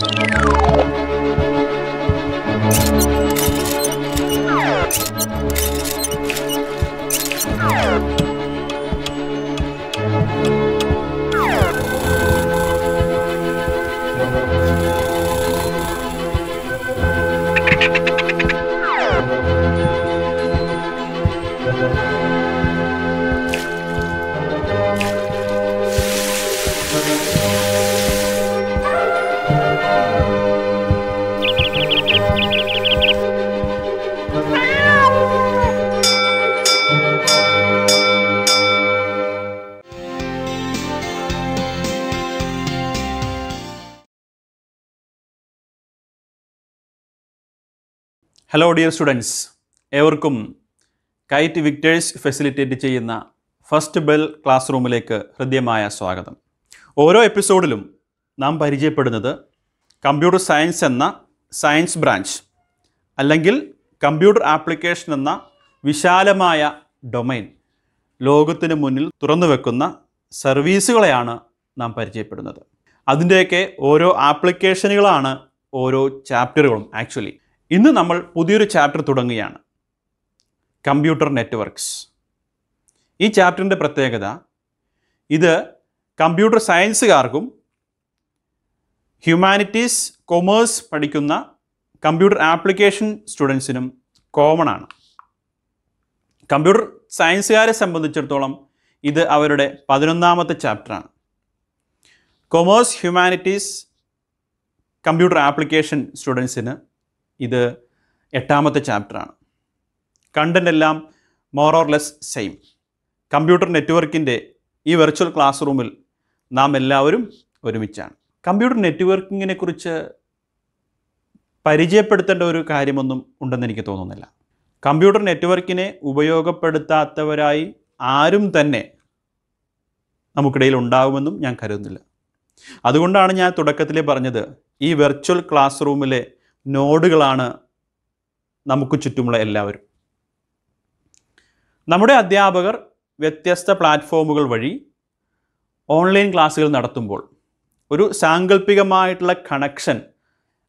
Música hello dear students ഏവർക്കും KITE VICTERS facilitate ചെയ്യുന്ന first bell class റൂമിലേക്ക് ഹൃദ്യമായ സ്വാഗതം ഓരോ എപ്പിസോഡിലും നാം പരിചയപ്പെടുന്നത് കമ്പ്യൂട്ടർ സയൻസ് എന്ന സയൻസ് ബ്രാഞ്ച് അല്ലെങ്കിൽ കമ്പ്യൂട്ടർ ആപ്ലിക്കേഷൻ എന്ന വിശാലമായ ഡൊമൈൻ ലോകത്തിന് മുന്നിൽ തുറന്നു വെക്കുന്ന സർവീസുകളെയാണ് നാം പരിചയപ്പെടുന്നത് അതിൻ്റെയൊക്കെ ഓരോ ആപ്ലിക്കേഷനുകളാണ് ഓരോ ചാപ്റ്ററുകളും ആക്ച്വലി ഇന്ന് നമ്മൾ പുതിയൊരു ചാപ്റ്റർ തുടങ്ങുകയാണ് കമ്പ്യൂട്ടർ നെറ്റ്വർക്ക്സ് ഈ ചാപ്റ്ററിൻ്റെ പ്രത്യേകത ഇത് കമ്പ്യൂട്ടർ സയൻസുകാർക്കും ഹ്യൂമാനിറ്റീസ് കൊമേഴ്സ് പഠിക്കുന്ന കമ്പ്യൂട്ടർ ആപ്ലിക്കേഷൻ സ്റ്റുഡൻസിനും കോമൺ ആണ് കമ്പ്യൂട്ടർ സയൻസുകാരെ സംബന്ധിച്ചിടത്തോളം ഇത് അവരുടെ പതിനൊന്നാമത്തെ ചാപ്റ്ററാണ് കൊമേഴ്സ് ഹ്യൂമാനിറ്റീസ് കമ്പ്യൂട്ടർ ആപ്ലിക്കേഷൻ സ്റ്റുഡൻസിന് ഇത് എട്ടാമത്തെ ചാപ്റ്ററാണ് കണ്ടൻ്റ് എല്ലാം ഓർ ലെസ് സെയിം കമ്പ്യൂട്ടർ നെറ്റ്വർക്കിൻ്റെ ഈ വെർച്വൽ ക്ലാസ് റൂമിൽ നാം എല്ലാവരും ഒരുമിച്ചാണ് കമ്പ്യൂട്ടർ നെറ്റ്വർക്കിങ്ങിനെ കുറിച്ച് പരിചയപ്പെടുത്തേണ്ട ഒരു കാര്യമൊന്നും ഉണ്ടെന്ന് എനിക്ക് തോന്നുന്നില്ല കമ്പ്യൂട്ടർ നെറ്റ്വർക്കിനെ ഉപയോഗപ്പെടുത്താത്തവരായി ആരും തന്നെ നമുക്കിടയിൽ ഉണ്ടാകുമെന്നും ഞാൻ കരുതുന്നില്ല അതുകൊണ്ടാണ് ഞാൻ തുടക്കത്തിൽ പറഞ്ഞത് ഈ വെർച്വൽ ക്ലാസ് റൂമിലെ നോഡുകളാണ് നമുക്ക് ചുറ്റുമുള്ള എല്ലാവരും നമ്മുടെ അധ്യാപകർ വ്യത്യസ്ത പ്ലാറ്റ്ഫോമുകൾ വഴി ഓൺലൈൻ ക്ലാസ്സുകൾ നടത്തുമ്പോൾ ഒരു സാങ്കല്പികമായിട്ടുള്ള കണക്ഷൻ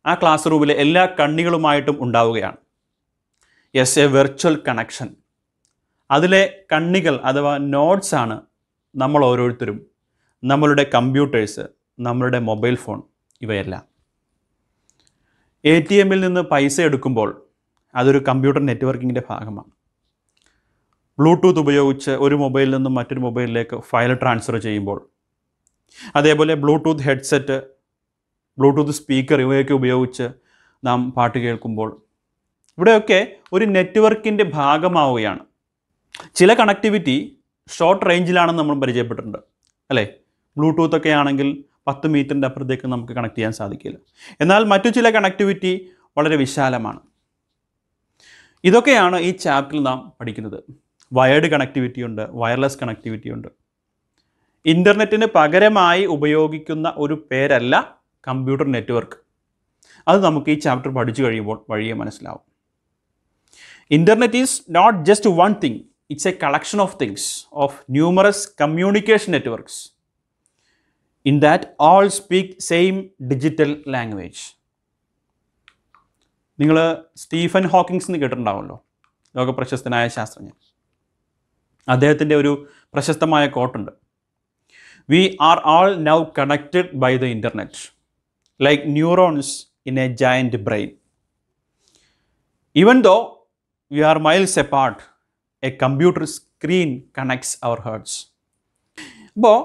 ആ ക്ലാസ് റൂമിലെ എല്ലാ കണ്ണികളുമായിട്ടും ഉണ്ടാവുകയാണ് യെസ് എ വെർച്വൽ കണക്ഷൻ അതിലെ കണ്ണികൾ അഥവാ നോട്ട്സ് ആണ് നമ്മൾ ഓരോരുത്തരും നമ്മളുടെ കമ്പ്യൂട്ടേഴ്സ് നമ്മളുടെ മൊബൈൽ ഫോൺ ഇവയെല്ലാം എ ടി എമ്മിൽ നിന്ന് പൈസ എടുക്കുമ്പോൾ അതൊരു കമ്പ്യൂട്ടർ നെറ്റ്വർക്കിങ്ങിൻ്റെ ഭാഗമാണ് ബ്ലൂടൂത്ത് ഉപയോഗിച്ച് ഒരു മൊബൈലിൽ നിന്നും മറ്റൊരു മൊബൈലിലേക്ക് ഫയൽ ട്രാൻസ്ഫർ ചെയ്യുമ്പോൾ അതേപോലെ ബ്ലൂടൂത്ത് ഹെഡ്സെറ്റ് ബ്ലൂടൂത്ത് സ്പീക്കർ ഇവയൊക്കെ ഉപയോഗിച്ച് നാം പാട്ട് കേൾക്കുമ്പോൾ ഇവിടെയൊക്കെ ഒരു നെറ്റ്വർക്കിൻ്റെ ഭാഗമാവുകയാണ് ചില കണക്ടിവിറ്റി ഷോർട്ട് റേഞ്ചിലാണെന്ന് നമ്മൾ പരിചയപ്പെട്ടിട്ടുണ്ട് അല്ലേ ബ്ലൂടൂത്തൊക്കെ ആണെങ്കിൽ പത്ത് മീറ്ററിൻ്റെ അപ്പുറത്തേക്ക് നമുക്ക് കണക്ട് ചെയ്യാൻ സാധിക്കില്ല എന്നാൽ മറ്റു ചില കണക്ടിവിറ്റി വളരെ വിശാലമാണ് ഇതൊക്കെയാണ് ഈ ചാപ്റ്ററിൽ നാം പഠിക്കുന്നത് വയർഡ് കണക്ടിവിറ്റി ഉണ്ട് വയർലെസ് കണക്ടിവിറ്റി ഉണ്ട് ഇൻ്റർനെറ്റിന് പകരമായി ഉപയോഗിക്കുന്ന ഒരു പേരല്ല കമ്പ്യൂട്ടർ നെറ്റ്വർക്ക് അത് നമുക്ക് ഈ ചാപ്റ്റർ പഠിച്ചു കഴിയുമ്പോൾ വഴിയെ മനസ്സിലാവും internet is not just one thing it's a collection of things of numerous communication networks in that all speak same digital language നിങ്ങൾ സ്റ്റീഫൻ ഹോക്കിങ്സ് എന്ന് കേട്ടിട്ടുണ്ടാവുമല്ലോ പ്രശസ്തനായ ശാസ്ത്രജ്ഞൻ അദ്ദേഹത്തിൻ്റെ ഒരു പ്രശസ്തമായ കോട്ടുണ്ട് we are all now connected by the internet like neurons in a giant brain even though we are miles apart a computer screen connects our hearts അപ്പോൾ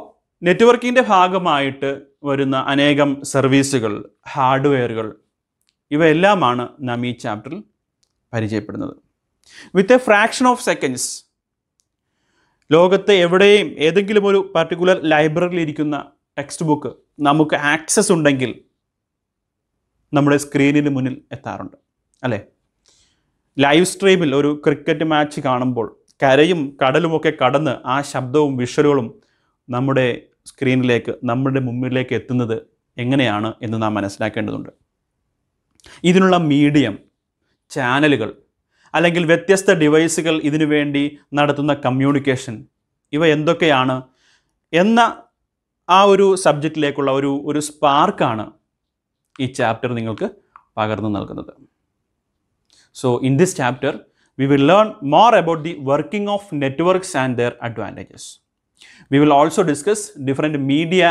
നെറ്റ്വർക്കിൻ്റെ ഭാഗമായിട്ട് വരുന്ന അനേകം സർവീസുകൾ ഹാർഡ്വെയറുകൾ ഇവയെല്ലാമാണ് നാം ഈ ചാപ്റ്ററിൽ പരിചയപ്പെടുന്നത് with a fraction of seconds ലോകത്തെ എവിടെയും ഏതെങ്കിലും ഒരു പർട്ടിക്കുലർ ലൈബ്രറിയിൽ ഇരിക്കുന്ന ടെക്സ്റ്റ് ബുക്ക് നമുക്ക് ആക്സസ് ഉണ്ടെങ്കിൽ നമ്മുടെ സ്ക്രീനിന് മുന്നിൽ എത്താറുണ്ട് അല്ലേ ലൈവ് സ്ട്രീമിൽ ഒരു ക്രിക്കറ്റ് മാച്ച് കാണുമ്പോൾ കരയും കടലുമൊക്കെ കടന്ന് ആ ശബ്ദവും വിഷ്വലുകളും നമ്മുടെ സ്ക്രീനിലേക്ക് നമ്മുടെ മുമ്പിലേക്ക് എത്തുന്നത് എങ്ങനെയാണ് എന്ന് നാം മനസ്സിലാക്കേണ്ടതുണ്ട് ഇതിനുള്ള മീഡിയം ചാനലുകൾ അല്ലെങ്കിൽ വ്യത്യസ്ത ഡിവൈസുകൾ ഇതിനു വേണ്ടി നടത്തുന്ന കമ്മ്യൂണിക്കേഷൻ ഇവ എന്തൊക്കെയാണ് എന്ന ആ ഒരു സബ്ജക്റ്റിലേക്കുള്ള ഒരു ഒരു സ്പാർക്കാണ് ഈ ചാപ്റ്റർ നിങ്ങൾക്ക് പകർന്നു നൽകുന്നത് so in this chapter we will learn more about the working of networks and their advantages we will also discuss different media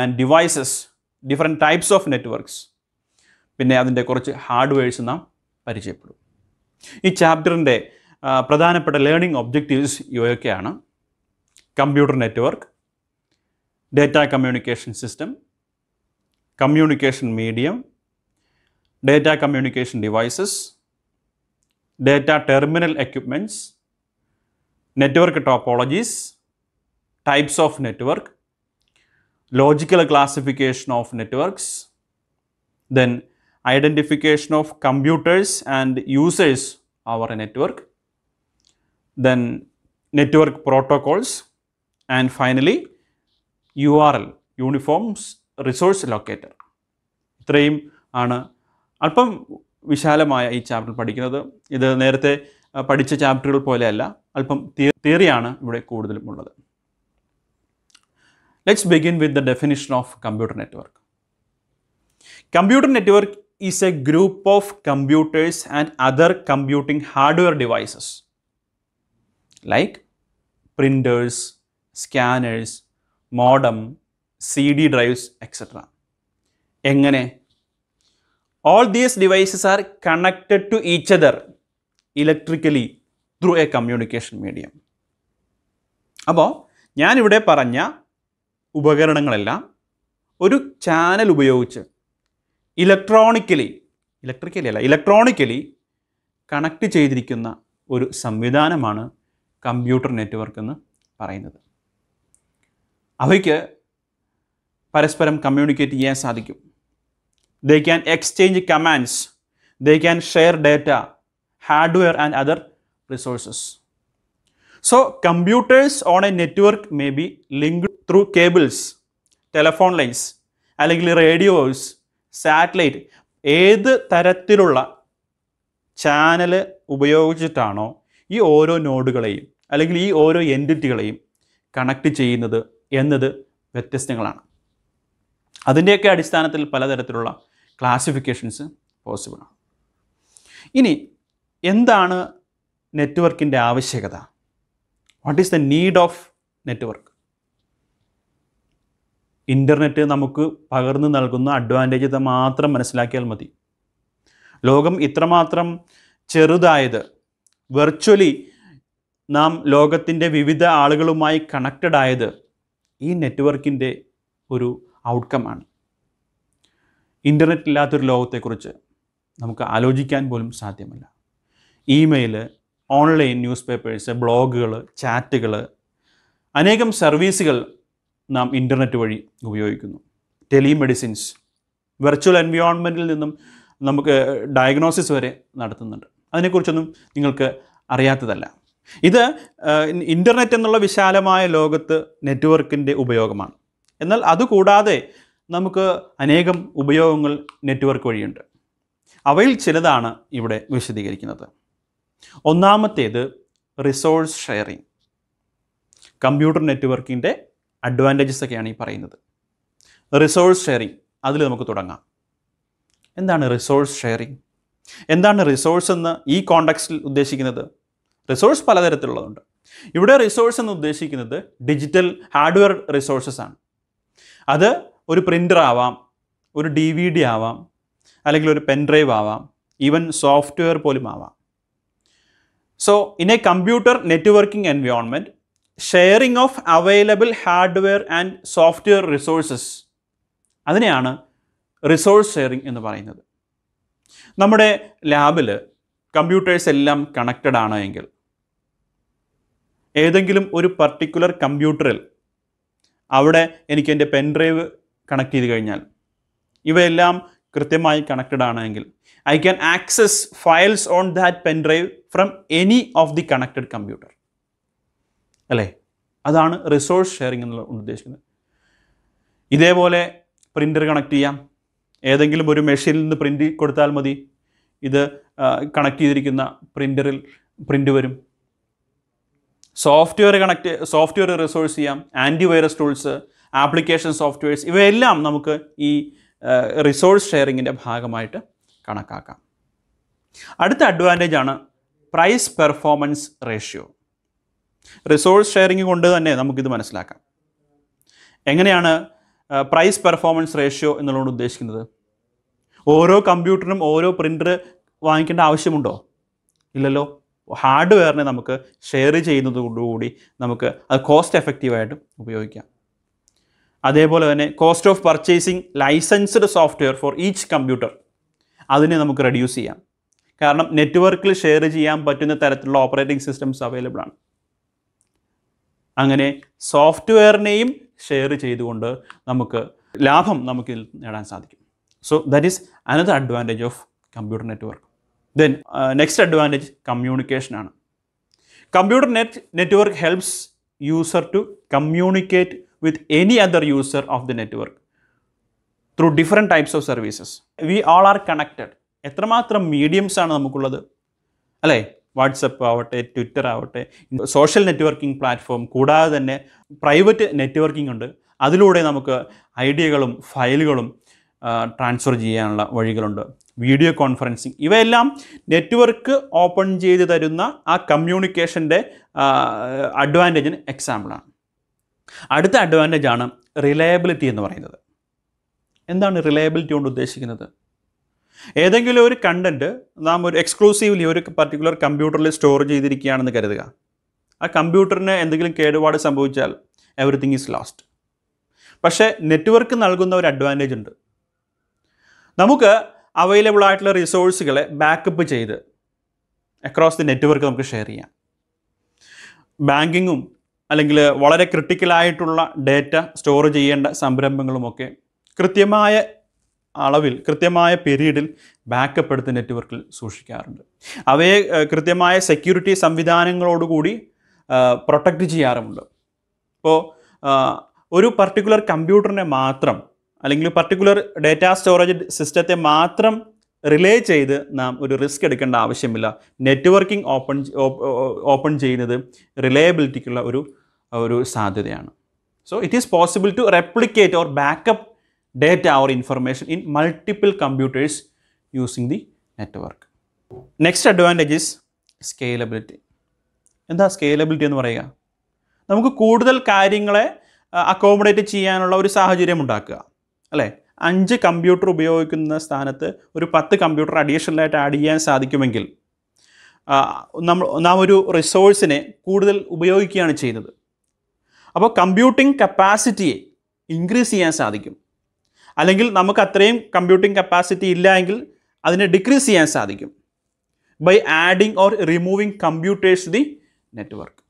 and devices different types of networks പിന്നെ അതിൻ്റെ കുറച്ച് ഹാർഡ്വെയർസ് നാം പരിചയപ്പെടും ഈ ചാപ്റ്ററിൻ്റെ പ്രധാനപ്പെട്ട ലേണിംഗ് ഒബ്ജക്റ്റീവ്സ് ഇവയൊക്കെയാണ് computer network data communication system communication medium data communication devices data terminal equipments network topologies types of network, logical classification of networks, then identification of computers and users of network, then network protocols, and finally URL, Uniforms Resource Locator. ഇത്രയും ആണ് അല്പം വിശാലമായ ഈ chapter പഠിക്കുന്നത് ഇത് നേരത്തെ പഠിച്ച ചാപ്റ്ററുകൾ പോലെയല്ല അല്പം തിയറിയാണ് ഇവിടെ കൂടുതലും ഉള്ളത് Let's begin with the definition of computer network. Computer network is a group of computers and other computing hardware devices like printers, scanners, modem, CD drives, etc. All these devices are connected to each other electrically through a communication medium. അപ്പോൾ ഞാനിവിടെ പറഞ്ഞ ഉപകരണങ്ങളെല്ലാം ഒരു channel ഉപയോഗിച്ച് electronically electrically അല്ല electronically connect ചെയ്തിരിക്കുന്ന ഒരു സംവിധാനമാണ് computer network എന്ന് പറയുന്നത് അവയ്ക്ക് പരസ്പരം കമ്മ്യൂണിക്കേറ്റ് ചെയ്യാൻ സാധിക്കും they can exchange commands they can share data hardware and other resources so computers on a network may be link through cables telephone lines അല്ലെങ്കിൽ റേഡിയോസ് സാറ്റലൈറ്റ് ഏത് തരത്തിലുള്ള ചാനൽ ഉപയോഗിച്ചിട്ടാണോ ഈ ഓരോ നോഡുകളെയും അല്ലെങ്കിൽ ഈ ഓരോ എൻറ്റിറ്റികളെയും കണക്ട് ചെയ്യുന്നത് എന്നത് വ്യത്യസ്തങ്ങളാണ് അതിൻ്റെയൊക്കെ അടിസ്ഥാനത്തിൽ പലതരത്തിലുള്ള ക്ലാസിഫിക്കേഷൻസ് പോസിബിളാണ് ഇനി എന്താണ് നെറ്റ്വർക്കിൻ്റെ ആവശ്യകത what is the need of network internet നമുക്ക് പകർന്നു നൽകുന്ന അഡ്വാൻറ്റേജ് മാത്രം മനസ്സിലാക്കിയാൽ മതി ലോകം ഇത്രമാത്രം ചെറുതായത് വെർച്വലി നാം ലോകത്തിൻ്റെ വിവിധ ആളുകളുമായി കണക്റ്റഡ് ആയത് ഈ നെറ്റ്വർക്കിൻ്റെ ഒരു ഔട്ട്കമാണ് ഇൻ്റർനെറ്റ് ഇല്ലാത്തൊരു ലോകത്തെക്കുറിച്ച് നമുക്ക് ആലോചിക്കാൻ പോലും സാധ്യമല്ല ഇമെയിൽ ഓൺലൈൻ ന്യൂസ് പേപ്പേഴ്സ് ബ്ലോഗുകൾ ചാറ്റുകൾ അനേകം സർവീസുകൾ നാം ഇൻ്റർനെറ്റ് വഴി ഉപയോഗിക്കുന്നു ടെലിമെഡിസിൻസ് വെർച്വൽ എൻവയോൺമെൻറ്റിൽ നിന്നും നമുക്ക് ഡയഗ്നോസിസ് വരെ നടത്തുന്നുണ്ട് അതിനെക്കുറിച്ചൊന്നും നിങ്ങൾക്ക് അറിയാത്തതല്ല ഇത് ഇൻ്റർനെറ്റ് എന്നുള്ള വിശാലമായ ലോകത്ത് നെറ്റ്വർക്കിൻ്റെ ഉപയോഗമാണ് എന്നാൽ അതുകൂടാതെ നമുക്ക് അനേകം ഉപയോഗങ്ങൾ നെറ്റ്വർക്ക് വഴിയുണ്ട് അവയിൽ ചിലതാണ് ഇവിടെ വിശദീകരിക്കുന്നത് ഒന്നാമത്തേത് റിസോഴ്സ് ഷെയറിങ് കമ്പ്യൂട്ടർ നെറ്റ്വർക്കിൻ്റെ അഡ്വാൻറ്റേജസ് ഒക്കെയാണ് ഈ പറയുന്നത് റിസോഴ്സ് ഷെയറിങ് അതിൽ നമുക്ക് തുടങ്ങാം എന്താണ് റിസോഴ്സ് ഷെയറിങ് എന്താണ് റിസോഴ്സ് എന്ന് ഈ കോണ്ടക്സ്റ്റിൽ ഉദ്ദേശിക്കുന്നത് റിസോഴ്സ് പലതരത്തിലുള്ളതുണ്ട് ഇവിടെ റിസോഴ്സ് എന്ന് ഉദ്ദേശിക്കുന്നത് ഡിജിറ്റൽ ഹാർഡ്വെയർ റിസോഴ്സസ് ആണ് അത് ഒരു പ്രിൻ്റർ ആവാം ഒരു ഡി വി ഡി ആവാം അല്ലെങ്കിൽ ഒരു പെൻഡ്രൈവ് ആവാം ഈവൻ സോഫ്റ്റ്വെയർ പോലും ആവാം So in a computer networking environment, sharing of available hardware and software resources അതിനെയാണ് റിസോഴ്സ് ഷെയറിംഗ് എന്ന് പറയുന്നത് നമ്മുടെ ലാബിൽ കമ്പ്യൂട്ടേഴ്സ് എല്ലാം കണക്റ്റഡ് ആണ് എങ്കിൽ ഏതെങ്കിലും ഒരു പർട്ടിക്കുലർ കമ്പ്യൂട്ടറിൽ അവിടെ എനിക്ക് എൻ്റെ പെൻഡ്രൈവ് കണക്ട് ചെയ്ത് കഴിഞ്ഞാൽ ഇവയെല്ലാം കൃത്യമായി കണക്റ്റഡ് ആണ് എങ്കിൽ I can access files on that pen drive from any of the connected computer അല്ലേ അതാണ് റിസോഴ്സ് ഷെയറിംഗ് എന്നുള്ള ഉദ്ദേശിക്കുന്നത് ഇതേപോലെ പ്രിൻ്റർ കണക്ട് ചെയ്യാം ഏതെങ്കിലും ഒരു മെഷീനിൽ നിന്ന് പ്രിൻ്റ് കൊടുത്താൽ മതി ഇത് കണക്ട് ചെയ്തിരിക്കുന്ന പ്രിൻ്ററിൽ പ്രിൻ്റ് വരും സോഫ്റ്റ്വെയർ കണക്ട് സോഫ്റ്റ്വെയർ റിസോഴ്സ് ചെയ്യാം antivirus tools application softwares ഇവയെല്ലാം നമുക്ക് ഈ റിസോഴ്സ് ഷെയറിങ്ങിൻ്റെ ഭാഗമായിട്ട് കണക്കാക്കാം അടുത്ത അഡ്വാൻറ്റേജ് ആണ് price performance ratio resource sharing കൊണ്ട് തന്നെ നമുക്കിത് മനസ്സിലാക്കാം എങ്ങനെയാണ് പ്രൈസ് പെർഫോമൻസ് റേഷ്യോ എന്നുള്ളതുകൊണ്ട് ഉദ്ദേശിക്കുന്നത് ഓരോ കമ്പ്യൂട്ടറിനും ഓരോ പ്രിൻ്റർ വാങ്ങിക്കേണ്ട ആവശ്യമുണ്ടോ ഇല്ലല്ലോ ഹാർഡ്വെയറിനെ നമുക്ക് ഷെയർ ചെയ്യുന്നതോടുകൂടി നമുക്ക് അത് കോസ്റ്റ് എഫക്റ്റീവായിട്ടും ഉപയോഗിക്കാം അതേപോലെ തന്നെ cost of purchasing licensed software for each computer അതിനെ നമുക്ക് റെഡ്യൂസ് ചെയ്യാം കാരണം നെറ്റ്വർക്കിൽ ഷെയർ ചെയ്യാൻ പറ്റുന്ന തരത്തിലുള്ള ഓപ്പറേറ്റിംഗ് സിസ്റ്റംസ് അവൈലബിൾ ആണ് അങ്ങനെ സോഫ്റ്റ്വെയറിനെയും ഷെയർ ചെയ്തുകൊണ്ട് നമുക്ക് ലാഭം നമുക്ക് നേടാൻ സാധിക്കും so that is another advantage of computer network then next advantage communication ആണ് computer net network helps user to communicate with any other user of the network through different types of services we all are connected എത്രമാത്രം mediums ആണ് നമുക്കുള്ളത് അല്ലേ WhatsApp ആവട്ടെ Twitter ആവട്ടെ social networking platform കൂടാതെ തന്നെ private networking ഉണ്ട് അതിലൂടെ നമുക്ക് ഐഡിയകളും ഫയലുകളും ട്രാൻസ്ഫർ ചെയ്യാനുള്ള വഴികളുണ്ട് വീഡിയോ കോൺഫറൻസിങ് ഇവയെല്ലാം നെറ്റ്വർക്ക് ഓപ്പൺ ചെയ്ത് തരുന്ന ആ കമ്മ്യൂണിക്കേഷൻ്റെ അഡ്വാൻറ്റേജിന് എക്സാമ്പിളാണ് അടുത്ത അഡ്വാൻറ്റേജാണ് റിലയബിലിറ്റി എന്ന് പറയുന്നത് എന്താണ് റിലയബിലിറ്റി കൊണ്ട് ഉദ്ദേശിക്കുന്നത് ഏതെങ്കിലും ഒരു കണ്ടൻറ്റ് നാം ഒരു എക്സ്ക്ലൂസീവ്ലി ഒരു പർട്ടിക്കുലർ കമ്പ്യൂട്ടറിൽ സ്റ്റോർ ചെയ്തിരിക്കുകയാണെന്ന് കരുതുക ആ കമ്പ്യൂട്ടറിന് എന്തെങ്കിലും കേടുപാട് സംഭവിച്ചാൽ എവറിത്തിങ് ഈസ് ലോസ്റ്റ് പക്ഷേ നെറ്റ്വർക്ക് നൽകുന്ന ഒരു അഡ്വാൻറ്റേജ് ഉണ്ട് നമുക്ക് അവൈലബിൾ ആയിട്ടുള്ള റിസോഴ്സുകളെ ബാക്കപ്പ് ചെയ്ത് അക്രോസ് ദി നെറ്റ്വർക്ക് നമുക്ക് ഷെയർ ചെയ്യാം ബാങ്കിങ്ങും അല്ലെങ്കിൽ വളരെ ക്രിട്ടിക്കലായിട്ടുള്ള ഡേറ്റ സ്റ്റോർ ചെയ്യേണ്ട സംരംഭങ്ങളുമൊക്കെ കൃത്യമായ അളവിൽ കൃത്യമായ പീരീഡിൽ ബാക്കപ്പ് എടുത്ത് നെറ്റ്വർക്കിൽ സൂക്ഷിക്കാറുണ്ട് അവയെ കൃത്യമായ സെക്യൂരിറ്റി സംവിധാനങ്ങളോടുകൂടി പ്രൊട്ടക്റ്റ് ചെയ്യാറുമുണ്ട് ഇപ്പോൾ ഒരു പർട്ടിക്കുലർ കമ്പ്യൂട്ടറിനെ മാത്രം അല്ലെങ്കിൽ പർട്ടിക്കുലർ ഡേറ്റ സ്റ്റോറേജ് സിസ്റ്റത്തെ മാത്രം റിലേ ചെയ്ത് നാം ഒരു റിസ്ക് എടുക്കേണ്ട ആവശ്യമില്ല നെറ്റ്വർക്കിംഗ് ഓപ്പൺ ഓപ്പൺ ചെയ്യുന്നത് റിലയബിലിറ്റിക്കുള്ള ഒരു ഒരു സാധ്യതയാണ് so it is possible to replicate or backup data or information in multiple computers using the network next advantage is scalability. എന്താ സ്കേലബിലിറ്റി എന്ന് പറയുക നമുക്ക് കൂടുതൽ കാര്യങ്ങളെ അക്കോമഡേറ്റ് ചെയ്യാനുള്ള ഒരു സാഹചര്യം ഉണ്ടാക്കുക അല്ലേ അഞ്ച് കമ്പ്യൂട്ടർ ഉപയോഗിക്കുന്ന സ്ഥാനത്ത് ഒരു പത്ത് കമ്പ്യൂട്ടർ അഡീഷണലായിട്ട് ആഡ് ചെയ്യാൻ സാധിക്കുമെങ്കിൽ നമ്മൾ നാം ഒരു റിസോഴ്സിനെ കൂടുതൽ ഉപയോഗിക്കുകയാണ് ചെയ്യുന്നത് അപ്പോൾ കമ്പ്യൂട്ടിംഗ് കപ്പാസിറ്റിയെ ഇൻക്രീസ് ചെയ്യാൻ സാധിക്കും അല്ലെങ്കിൽ നമുക്ക് അത്രയും കമ്പ്യൂട്ടിംഗ് കപ്പാസിറ്റി ഇല്ല എങ്കിൽ അതിനെ ഡിക്രീസ് ചെയ്യാൻ സാധിക്കും by adding or removing computers the network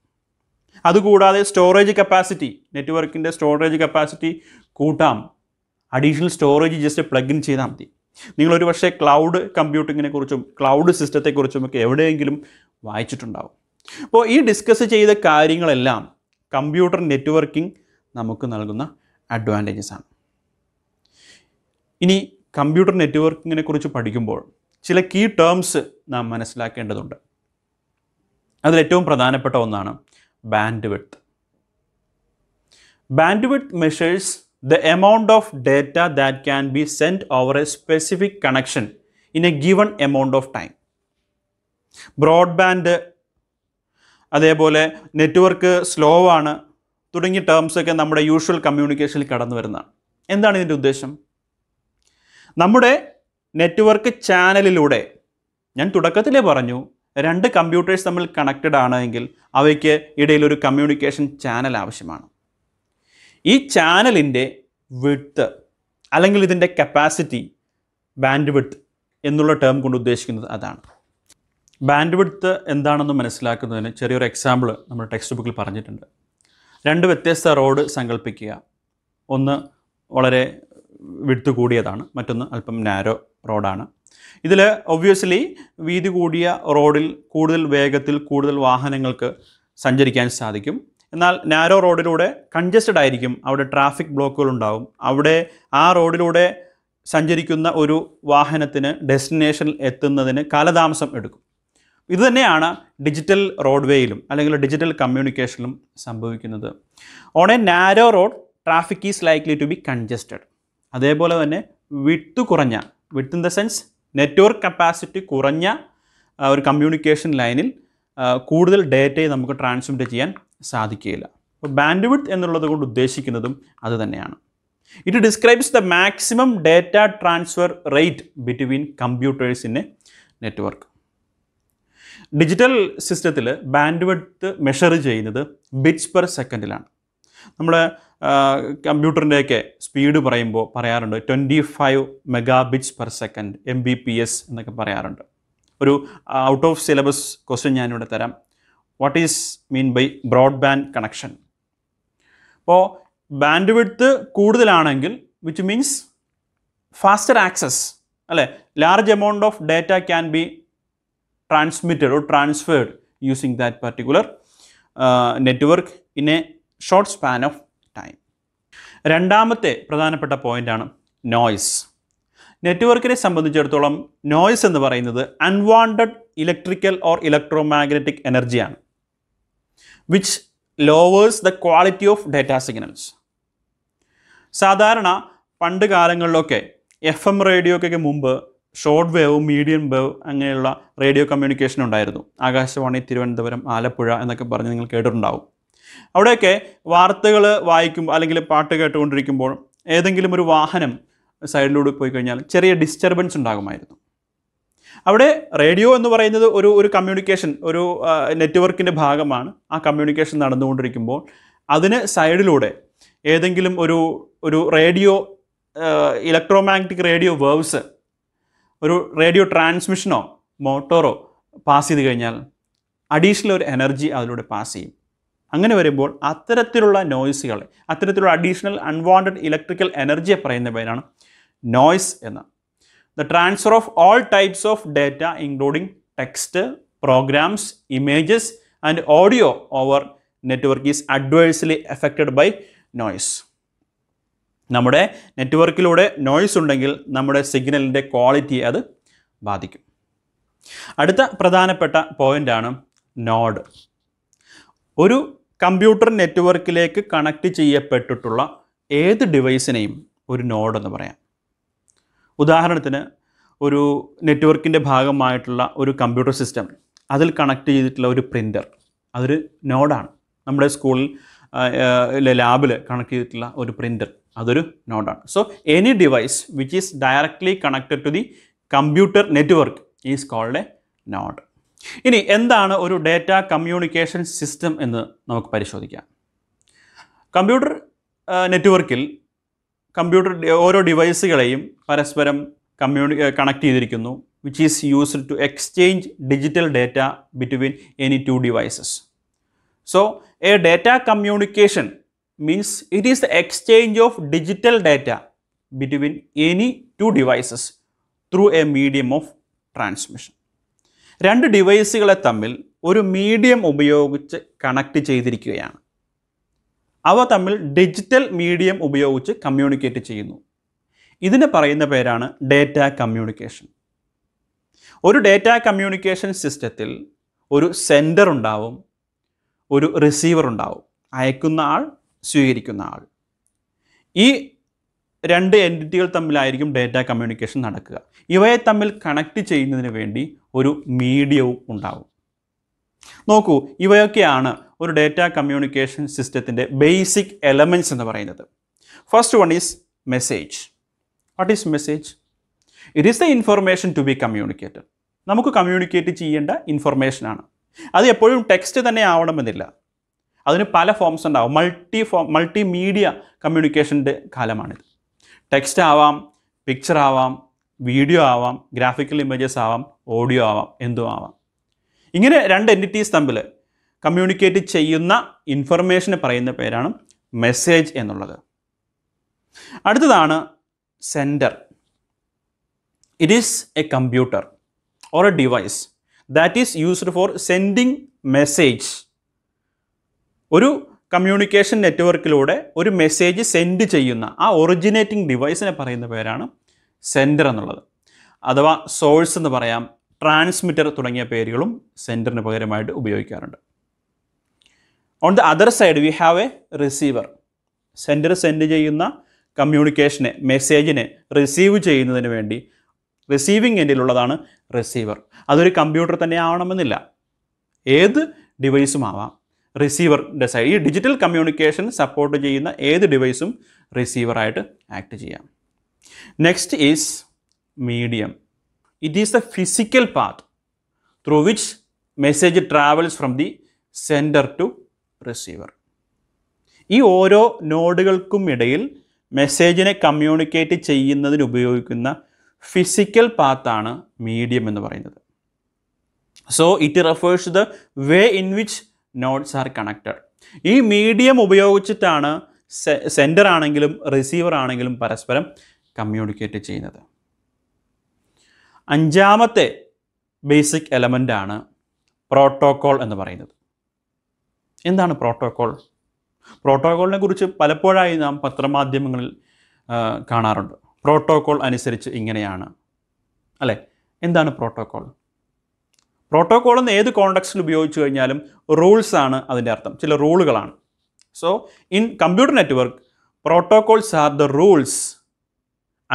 അതുകൂടാതെ സ്റ്റോറേജ് കപ്പാസിറ്റി നെറ്റ്വർക്കിൻ്റെ സ്റ്റോറേജ് കപ്പാസിറ്റി കൂട്ടാം additional storage just plug in ചെയ്താൽ മതി നിങ്ങളൊരു പക്ഷേ ക്ലൗഡ് കമ്പ്യൂട്ടിങ്ങിനെ കുറിച്ചും ക്ലൗഡ് സിസ്റ്റത്തെക്കുറിച്ചും ഒക്കെ എവിടെയെങ്കിലും വായിച്ചിട്ടുണ്ടാവും അപ്പോൾ ഈ ഡിസ്കസ് ചെയ്ത കാര്യങ്ങളെല്ലാം കമ്പ്യൂട്ടർ നെറ്റ്വർക്കിംഗ് നമുക്ക് നൽകുന്ന അഡ്വാൻറ്റേജസ് ആണ് ഇനി കമ്പ്യൂട്ടർ നെറ്റ്വർക്കിങ്ങിനെ കുറിച്ച് പഠിക്കുമ്പോൾ ചില കീ ടേംസ് നാം മനസ്സിലാക്കേണ്ടതുണ്ട് അതിലേറ്റവും പ്രധാനപ്പെട്ട ഒന്നാണ് bandwidth bandwidth measures the amount of data that can be sent over a specific connection in a given amount of time broadband അതേപോലെ നെറ്റ്വർക്ക് സ്ലോ ആണ് തുടങ്ങിയ ടേംസൊക്കെ നമ്മുടെ യൂഷ്വൽ കമ്മ്യൂണിക്കേഷനിൽ കടന്നു വരുന്നതാണ് എന്താണ് ഇതിൻ്റെ ഉദ്ദേശം നമ്മുടെ നെറ്റ്വർക്ക് ചാനലിലൂടെ ഞാൻ തുടക്കത്തിലേ പറഞ്ഞു രണ്ട് കമ്പ്യൂട്ടേഴ്സ് തമ്മിൽ കണക്റ്റഡ് ആണ് എങ്കിൽ അവയ്ക്ക് ഇടയിൽ ഒരു കമ്മ്യൂണിക്കേഷൻ ചാനൽ ആവശ്യമാണ് ഈ ചാനലിൻ്റെ വിഡ്ത്ത് അല്ലെങ്കിൽ ഇതിൻ്റെ കപ്പാസിറ്റി ബാൻഡ് വിഡ്ത്ത് എന്നുള്ള ടേം കൊണ്ട് ഉദ്ദേശിക്കുന്നത് അതാണ് ബാൻഡ് വിഡ്ത്ത് എന്താണെന്ന് മനസ്സിലാക്കുന്നതിന് ചെറിയൊരു എക്സാമ്പിൾ നമ്മൾ ടെക്സ്റ്റ് ബുക്കിൽ പറഞ്ഞിട്ടുണ്ട് രണ്ട് വ്യത്യസ്ത റോഡ് സങ്കല്പിക്കുക ഒന്ന് വളരെ വിടുത്ത് കൂടിയതാണ് മറ്റൊന്ന് അല്പം നാരോ റോഡാണ് ഇതിൽ ഒബ്വിയസ്ലി വീതി കൂടിയ റോഡിൽ കൂടുതൽ വേഗത്തിൽ കൂടുതൽ വാഹനങ്ങൾക്ക് സഞ്ചരിക്കാൻ സാധിക്കും എന്നാൽ നാരോ റോഡിലൂടെ കൺജസ്റ്റഡ് ആയിരിക്കും അവിടെ ട്രാഫിക് ബ്ലോക്കുകൾ ഉണ്ടാവും അവിടെ ആ റോഡിലൂടെ സഞ്ചരിക്കുന്ന ഒരു വാഹനത്തിന് ഡെസ്റ്റിനേഷനിൽ എത്തുന്നതിന് കാലതാമസം എടുക്കും ഇതുതന്നെയാണ് ഡിജിറ്റൽ റോഡ്വേയിലും അല്ലെങ്കിൽ ഡിജിറ്റൽ കമ്മ്യൂണിക്കേഷനിലും സംഭവിക്കുന്നത് on a narrow road traffic is likely to be congested അതേപോലെ തന്നെ വിട്ട് കുറഞ്ഞ width in the sense network capacity കുറഞ്ഞ ഒരു കമ്മ്യൂണിക്കേഷൻ ലൈനിൽ കൂടുതൽ ഡേറ്റയെ നമുക്ക് ട്രാൻസ്മിറ്റ് ചെയ്യാൻ സാധിക്കുകയില്ല അപ്പോൾ ബാൻഡ് വിത്ത് എന്നുള്ളത് കൊണ്ട് ഉദ്ദേശിക്കുന്നതും അത് തന്നെയാണ് it describes the maximum data transfer rate between computers in a network digital സിസ്റ്റത്തിൽ ബാൻഡ് വിഡ്ത്ത് മെഷർ ചെയ്യുന്നത് ബിറ്റ്സ് പെർ സെക്കൻഡിലാണ് നമ്മൾ കമ്പ്യൂട്ടറിൻ്റെയൊക്കെ സ്പീഡ് പറയുമ്പോൾ പറയാറുണ്ട് twenty five megabits per second M B P S എന്നൊക്കെ പറയാറുണ്ട് ഒരു ഔട്ട് ഓഫ് സിലബസ് ക്വസ്റ്റ്യൻ ഞാനിവിടെ തരാം what is mean by broadband connection അപ്പോൾ ബാൻഡ് വിഡ്ത്ത് കൂടുതലാണെങ്കിൽ വിച്ച് മീൻസ് ഫാസ്റ്റർ ആക്സസ് അല്ലേ large amount of data can be transmitted or transferred using that particular network in a short span of രണ്ടാമത്തെ പ്രധാനപ്പെട്ട പോയിൻ്റാണ് noise നെറ്റ്വർക്കിനെ സംബന്ധിച്ചിടത്തോളം noise എന്ന് പറയുന്നത് unwanted electrical or electromagnetic എനർജിയാണ് which lowers the quality of data signals സാധാരണ പണ്ട് കാലങ്ങളിലൊക്കെ എഫ് എം റേഡിയോയ്ക്കൊക്കെ മുമ്പ് ഷോർട്ട് വേവ് മീഡിയം വേവ് അങ്ങനെയുള്ള റേഡിയോ കമ്മ്യൂണിക്കേഷൻ ഉണ്ടായിരുന്നു ആകാശവാണി തിരുവനന്തപുരം ആലപ്പുഴ എന്നൊക്കെ പറഞ്ഞ് നിങ്ങൾ കേട്ടിട്ടുണ്ടാവും അവിടെയൊക്കെ വാർത്തകൾ വായിക്കുമ്പോൾ അല്ലെങ്കിൽ പാട്ട് കേട്ടുകൊണ്ടിരിക്കുമ്പോൾ ഏതെങ്കിലും ഒരു വാഹനം സൈഡിലൂടെ പോയി കഴിഞ്ഞാൽ ചെറിയ ഡിസ്റ്റർബൻസ് ഉണ്ടാകുമായിരുന്നു അവിടെ റേഡിയോ എന്ന് പറയുന്നത് ഒരു ഒരു കമ്മ്യൂണിക്കേഷൻ ഒരു നെറ്റ്വർക്കിൻ്റെ ഭാഗമാണ് ആ കമ്മ്യൂണിക്കേഷൻ നടന്നുകൊണ്ടിരിക്കുമ്പോൾ അതിന് സൈഡിലൂടെ ഏതെങ്കിലും ഒരു ഒരു റേഡിയോ ഇലക്ട്രോമാഗ്നറ്റിക് റേഡിയോ വേവ്സ് ഒരു റേഡിയോ ട്രാൻസ്മിഷനോ മോട്ടോറോ പാസ് ചെയ്ത് കഴിഞ്ഞാൽ അഡീഷണൽ ഒരു എനർജി അതിലൂടെ പാസ് ചെയ്യും അങ്ങനെ വരുമ്പോൾ അത്തരത്തിലുള്ള നോയ്സുകളെ അത്തരത്തിലുള്ള അഡീഷണൽ അൺവാണ്ടഡ് ഇലക്ട്രിക്കൽ എനർജിയെ പറയുന്ന പേരാണ് നോയ്സ് എന്ന് the transfer of all types of data including text programs images and audio over network is adversely affected by noise നമ്മുടെ നെറ്റ്വർക്കിലൂടെ നോയ്സ് ഉണ്ടെങ്കിൽ നമ്മുടെ സിഗ്നലിൻ്റെ ക്വാളിറ്റി അത് ബാധിക്കും അടുത്ത പ്രധാനപ്പെട്ട പോയിൻ്റാണ് നോഡ് ഒരു കമ്പ്യൂട്ടർ നെറ്റ്വർക്കിലേക്ക് കണക്ട് ചെയ്യപ്പെട്ടിട്ടുള്ള ഏത് ഡിവൈസിനെയും ഒരു നോഡ് എന്ന് പറയാം ഉദാഹരണത്തിന് ഒരു നെറ്റ്വർക്കിൻ്റെ ഭാഗമായിട്ടുള്ള ഒരു കമ്പ്യൂട്ടർ സിസ്റ്റം അതിൽ കണക്ട് ചെയ്തിട്ടുള്ള ഒരു പ്രിൻ്റർ അതൊരു നോഡാണ് നമ്മുടെ സ്കൂളിൽ ലാബിൽ കണക്ട് ചെയ്തിട്ടുള്ള ഒരു പ്രിൻ്റർ അതൊരു നോഡാണ് so any device which is directly connected to the computer network is called a node ഇനി എന്താണ് ഒരു ഡേറ്റ കമ്മ്യൂണിക്കേഷൻ സിസ്റ്റം എന്ന് നമുക്ക് പരിശോധിക്കാം കമ്പ്യൂട്ടർ നെറ്റ്വർക്കിൽ കമ്പ്യൂട്ടർ ഓരോ ഡിവൈസുകളെയും പരസ്പരം കമ്മ്യൂണി കണക്ട് ചെയ്തിരിക്കുന്നു which is used to exchange digital data between any two devices so a data communication means it is the exchange of digital data between any two devices through a medium of transmission രണ്ട് ഡിവൈസുകളെ തമ്മിൽ ഒരു medium ഉപയോഗിച്ച് connect ചെയ്തിരിക്കുകയാണ് അവ തമ്മിൽ digital medium ഉപയോഗിച്ച് communicate ചെയ്യുന്നു ഇതിന് പറയുന്ന പേരാണ് ഡേറ്റ കമ്മ്യൂണിക്കേഷൻ ഒരു ഡേറ്റ കമ്മ്യൂണിക്കേഷൻ സിസ്റ്റത്തിൽ ഒരു സെൻഡർ ഉണ്ടാവും ഒരു റിസീവർ ഉണ്ടാവും അയക്കുന്ന ആൾ സ്വീകരിക്കുന്ന ആൾ ഈ രണ്ട് എൻറ്റിറ്റികൾ തമ്മിലായിരിക്കും ഡേറ്റ കമ്മ്യൂണിക്കേഷൻ നടക്കുക ഇവയെ തമ്മിൽ കണക്ട് ചെയ്യുന്നതിന് വേണ്ടി ഒരു മീഡിയവും ഉണ്ടാവും നോക്കൂ ഇവയൊക്കെയാണ് ഒരു ഡേറ്റ കമ്മ്യൂണിക്കേഷൻ സിസ്റ്റത്തിൻ്റെ ബേസിക് എലമെൻറ്റ്സ് എന്ന് പറയുന്നത് first one is message what is message it is the information to be communicated നമുക്ക് കമ്മ്യൂണിക്കേറ്റ് ചെയ്യേണ്ട ഇൻഫർമേഷനാണ് അത് എപ്പോഴും ടെക്സ്റ്റ് തന്നെ ആവണമെന്നില്ല അതിന് പല ഫോംസ് ഉണ്ടാവും മൾട്ടി ഫോം മൾട്ടി മീഡിയ കമ്മ്യൂണിക്കേഷൻ്റെ കാലമാണിത് ടെക്സ്റ്റ് ആവാം പിക്ചർ ആവാം വീഡിയോ ആവാം ഗ്രാഫിക്കൽ ഇമേജസ് ആവാം ഓഡിയോ ആവാം എന്തും ആവാം ഇങ്ങനെ രണ്ട് എൻറ്റിറ്റീസ് തമ്മിൽ കമ്മ്യൂണിക്കേറ്റ് ചെയ്യുന്ന ഇൻഫർമേഷന് പറയുന്ന പേരാണ് മെസ്സേജ് എന്നുള്ളത് അടുത്തതാണ് sender it is a computer or a device that is used for sending message ഒരു കമ്മ്യൂണിക്കേഷൻ നെറ്റ്വർക്കിലൂടെ ഒരു മെസ്സേജ് സെൻഡ് ചെയ്യുന്ന ആ ഒറിജിനേറ്റിംഗ് ഡിവൈസിനെ പറയുന്ന പേരാണ് സെൻറ്റർ എന്നുള്ളത് അഥവാ സോഴ്സ് എന്ന് പറയാം ട്രാൻസ്മിറ്റർ തുടങ്ങിയ പേരുകളും സെൻറ്ററിന് പകരമായിട്ട് ഉപയോഗിക്കാറുണ്ട് on the other side we have a receiver sender send ചെയ്യുന്ന കമ്മ്യൂണിക്കേഷനെ മെസ്സേജിനെ റിസീവ് ചെയ്യുന്നതിന് വേണ്ടി റിസീവിങ് എൻഡിലുള്ളതാണ് റിസീവർ അതൊരു കമ്പ്യൂട്ടർ തന്നെ ആവണമെന്നില്ല ഏത് ഡിവൈസും ആവാം റിസീവറിൻ്റെ സൈഡ് ഈ ഡിജിറ്റൽ കമ്മ്യൂണിക്കേഷൻ സപ്പോർട്ട് ചെയ്യുന്ന ഏത് ഡിവൈസും റിസീവറായിട്ട് ആക്ട് ചെയ്യാം next is medium. It is the physical path through which message travels from the sender to receiver. ഈ ഓരോ നോഡുകൾക്കും ഇടയിൽ മെസ്സേജിനെ കമ്മ്യൂണിക്കേറ്റ് ചെയ്യുന്നതിന് ഉപയോഗിക്കുന്ന ഫിസിക്കൽ പാത്താണ് മീഡിയം എന്ന് പറയുന്നത് so it refers to the way in which nodes are connected ഈ medium ഉപയോഗിച്ചിട്ടാണ് sender ആണെങ്കിലും റിസീവർ ആണെങ്കിലും പരസ്പരം കമ്മ്യൂണിക്കേറ്റ് ചെയ്യുന്നത് അഞ്ചാമത്തെ ബേസിക് ആണ് പ്രോട്ടോക്കോൾ എന്ന് പറയുന്നത് എന്താണ് പ്രോട്ടോക്കോൾ പ്രോട്ടോക്കോളിനെ കുറിച്ച് പലപ്പോഴായി നാം പത്രമാധ്യമങ്ങളിൽ കാണാറുണ്ട് പ്രോട്ടോക്കോൾ അനുസരിച്ച് ഇങ്ങനെയാണ് അല്ലേ എന്താണ് പ്രോട്ടോക്കോൾ പ്രോട്ടോക്കോൾ എന്ന് ഏത് കോണ്ടക്സ്റ്റിൽ ഉപയോഗിച്ച് കഴിഞ്ഞാലും റൂൾസ് ആണ് അതിൻ്റെ അർത്ഥം ചില റൂളുകളാണ് so in computer network protocols are the rules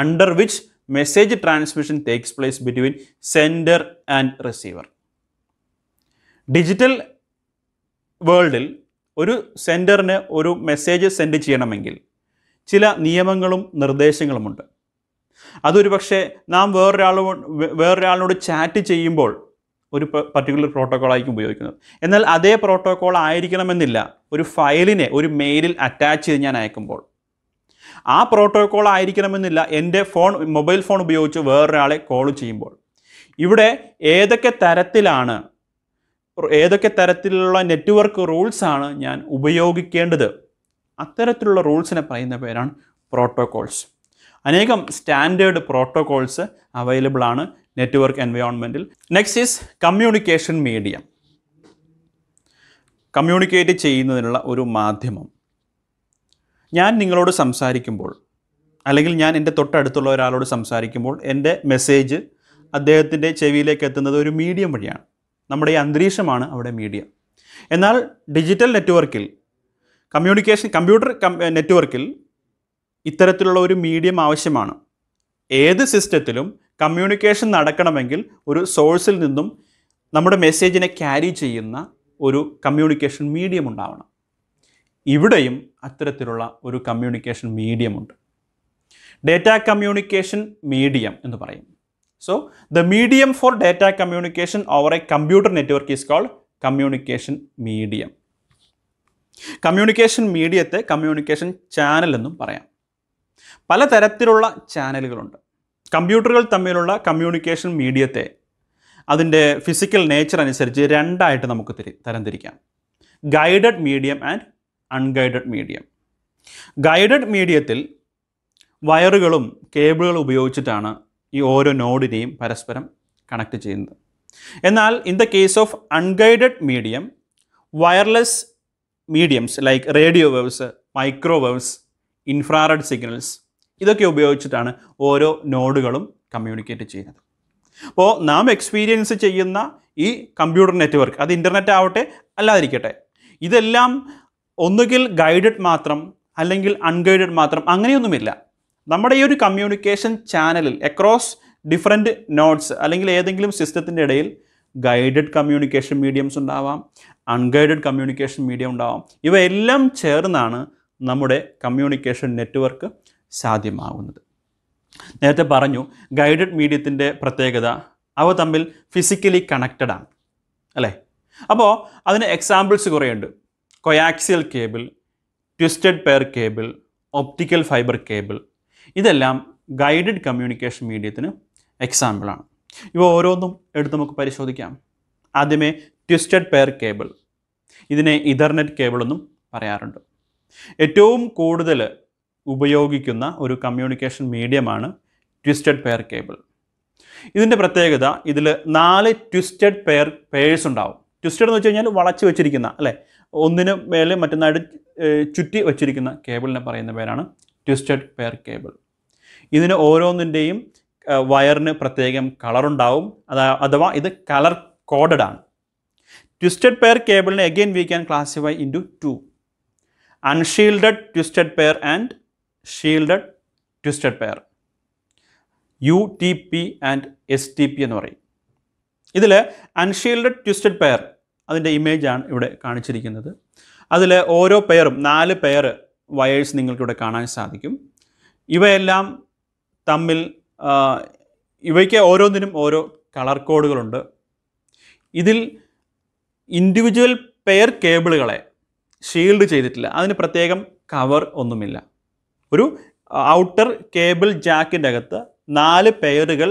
under which message transmission takes place between sender and receiver digital വേൾഡിൽ ഒരു സെൻഡറിന് ഒരു മെസ്സേജ് സെൻഡ് ചെയ്യണമെങ്കിൽ ചില നിയമങ്ങളും നിർദ്ദേശങ്ങളുമുണ്ട് അതൊരു പക്ഷേ നാം വേറൊരാളോട് ചാറ്റ് ചെയ്യുമ്പോൾ ഒരു പർട്ടിക്കുലർ പ്രോട്ടോക്കോളായിരിക്കും ഉപയോഗിക്കുന്നത് എന്നാൽ അതേ പ്രോട്ടോക്കോൾ ആയിരിക്കണമെന്നില്ല ഒരു ഫയലിനെ ഒരു മെയിലിൽ അറ്റാച്ച് ചെയ്ത് ഞാൻ അയക്കുമ്പോൾ ആ പ്രോട്ടോക്കോൾ ആയിരിക്കണമെന്നില്ല എൻ്റെ ഫോൺ മൊബൈൽ ഫോൺ ഉപയോഗിച്ച് വേറൊരാളെ കോൾ ചെയ്യുമ്പോൾ ഇവിടെ ഏതൊക്കെ തരത്തിലാണ് ഏതൊക്കെ തരത്തിലുള്ള നെറ്റ്വർക്ക് റൂൾസാണ് ഞാൻ ഉപയോഗിക്കേണ്ടത് അത്തരത്തിലുള്ള റൂൾസിനെ പറയുന്ന പേരാണ് പ്രോട്ടോക്കോൾസ് അനേകം സ്റ്റാൻഡേർഡ് പ്രോട്ടോക്കോൾസ് അവൈലബിൾ ആണ് നെറ്റ്വർക്ക് എൻവയോൺമെൻറ്റിൽ next is communication medium communicate ചെയ്യുന്നതിനുള്ള ഒരു മാധ്യമം ഞാൻ നിങ്ങളോട് സംസാരിക്കുമ്പോൾ അല്ലെങ്കിൽ ഞാൻ എൻ്റെ തൊട്ടടുത്തുള്ള ഒരാളോട് സംസാരിക്കുമ്പോൾ എൻ്റെ മെസ്സേജ് അദ്ദേഹത്തിൻ്റെ ചെവിയിലേക്ക് എത്തുന്നത് ഒരു മീഡിയം വഴിയാണ് നമ്മുടെ ഈ അന്തരീക്ഷമാണ് അവിടെ മീഡിയ എന്നാൽ ഡിജിറ്റൽ നെറ്റ്വർക്കിൽ കമ്മ്യൂണിക്കേഷൻ കമ്പ്യൂട്ടർ നെറ്റ്വർക്കിൽ ഇത്തരത്തിലുള്ള ഒരു മീഡിയം ആവശ്യമാണ് ഏത് സിസ്റ്റത്തിലും കമ്മ്യൂണിക്കേഷൻ നടക്കണമെങ്കിൽ ഒരു സോഴ്സിൽ നിന്നും നമ്മുടെ മെസ്സേജിനെ ക്യാരി ചെയ്യുന്ന ഒരു കമ്മ്യൂണിക്കേഷൻ മീഡിയം ഉണ്ടാവണം ഇവിടെയും അത്തരത്തിലുള്ള ഒരു കമ്മ്യൂണിക്കേഷൻ മീഡിയമുണ്ട് ഡേറ്റ കമ്മ്യൂണിക്കേഷൻ മീഡിയം എന്ന് പറയും so the medium for data communication over a computer network is called communication medium communication മീഡിയത്തെ കമ്മ്യൂണിക്കേഷൻ ചാനൽ എന്നും പറയാം പലതരത്തിലുള്ള ചാനലുകളുണ്ട് കമ്പ്യൂട്ടറുകൾ തമ്മിലുള്ള കമ്മ്യൂണിക്കേഷൻ മീഡിയത്തെ അതിൻ്റെ ഫിസിക്കൽ നേച്ചർ അനുസരിച്ച് രണ്ടായിട്ട് നമുക്ക് തരംതിരിക്കാം guided medium and unguided medium guided മീഡിയത്തിൽ വയറുകളും കേബിളുകളും ഉപയോഗിച്ചിട്ടാണ് ഈ ഓരോ നോഡിനെയും പരസ്പരം കണക്ട് ചെയ്യുന്നത് എന്നാൽ in the case of unguided medium wireless mediums like radio waves microwaves infrared signals ഇതൊക്കെ ഉപയോഗിച്ചിട്ടാണ് ഓരോ നോഡുകളും കമ്മ്യൂണിക്കേറ്റ് ചെയ്യുന്നത് അപ്പോൾ നാം എക്സ്പീരിയൻസ് ചെയ്യുന്ന ഈ കമ്പ്യൂട്ടർ നെറ്റ്വർക്ക് അത് ഇൻ്റർനെറ്റ് ആവട്ടെ അല്ലാതിരിക്കട്ടെ ഇതെല്ലാം ഒന്നുകിൽ ഗൈഡഡ് മാത്രം അല്ലെങ്കിൽ അൺഗൈഡഡ് മാത്രം അങ്ങനെയൊന്നുമില്ല നമ്മുടെ ഈ ഒരു കമ്മ്യൂണിക്കേഷൻ ചാനലിൽ അക്രോസ് ഡിഫറെൻറ്റ് നോട്ട്സ് അല്ലെങ്കിൽ ഏതെങ്കിലും സിസ്റ്റത്തിൻ്റെ ഇടയിൽ ഗൈഡഡ് കമ്മ്യൂണിക്കേഷൻ മീഡിയംസ് ഉണ്ടാവാം അൺഗൈഡഡ് കമ്മ്യൂണിക്കേഷൻ മീഡിയം ഉണ്ടാവാം ഇവയെല്ലാം ചേർന്നാണ് നമ്മുടെ കമ്മ്യൂണിക്കേഷൻ നെറ്റ്വർക്ക് സാധ്യമാകുന്നത് നേരത്തെ പറഞ്ഞു ഗൈഡഡ് മീഡിയത്തിൻ്റെ പ്രത്യേകത അവ തമ്മിൽ ഫിസിക്കലി കണക്റ്റഡ് ആണ് അല്ലേ അപ്പോൾ അതിന് എക്സാമ്പിൾസ് ഉണ്ട് coaxial cable twisted pair cable optical fibre cable ഇതെല്ലാം ഗൈഡഡ് കമ്മ്യൂണിക്കേഷൻ മീഡിയത്തിന് എക്സാമ്പിളാണ് ഇവ ഓരോന്നും എടുത്ത് നമുക്ക് പരിശോധിക്കാം ആദ്യമേ ട്വിസ്റ്റഡ് പെയർ കേബിൾ ഇതിനെ ഇഥർനെറ്റ് കേബിൾ എന്നും പറയാറുണ്ട് ഏറ്റവും കൂടുതൽ ഉപയോഗിക്കുന്ന ഒരു കമ്മ്യൂണിക്കേഷൻ മീഡിയമാണ് ട്വിസ്റ്റഡ് പെയർ കേബിൾ ഇതിൻ്റെ പ്രത്യേകത ഇതിൽ നാല് ട്വിസ്റ്റഡ് പെയർ പേഴ്സ് ഉണ്ടാവും ട്വിസ്റ്റഡ് എന്ന് വെച്ച് കഴിഞ്ഞാൽ വളച്ച് വെച്ചിരിക്കുന്ന അല്ലേ ഒന്നിന് മേലെ മറ്റൊന്നായിട്ട് ചുറ്റി വച്ചിരിക്കുന്ന കേബിളിനെ പറയുന്ന പേരാണ് ട്വിസ്റ്റഡ് പെയർ കേബിൾ ഇതിന് ഓരോന്നിൻ്റെയും വയറിന് പ്രത്യേകം കളറുണ്ടാവും അതാ അഥവാ ഇത് കളർ കോഡഡ് ആണ് ട്വിസ്റ്റഡ് പെയർ കേബിളിനെ again we can classify to two unshielded twisted pair and shielded twisted pair U T P and S T P എന്ന് പറയും ഇതിൽ അൺഷീൽഡഡ് ട്വിസ്റ്റഡ് പെയർ അതിൻ്റെ ഇമേജാണ് ഇവിടെ കാണിച്ചിരിക്കുന്നത് അതിൽ ഓരോ പെയറും നാല് പെയർ വയേഴ്സ് നിങ്ങൾക്കിവിടെ കാണാൻ സാധിക്കും ഇവയെല്ലാം തമ്മിൽ ഇവയ്ക്ക് ഓരോന്നിനും ഓരോ കളർ കോഡുകളുണ്ട് ഇതിൽ ഇൻഡിവിജ്വൽ പെയർ കേബിളുകളെ ഷീൽഡ് ചെയ്തിട്ടില്ല അതിന് പ്രത്യേകം കവർ ഒന്നുമില്ല ഒരു ഔട്ടർ കേബിൾ ജാക്കിൻ്റെ അകത്ത് നാല് പെയറുകൾ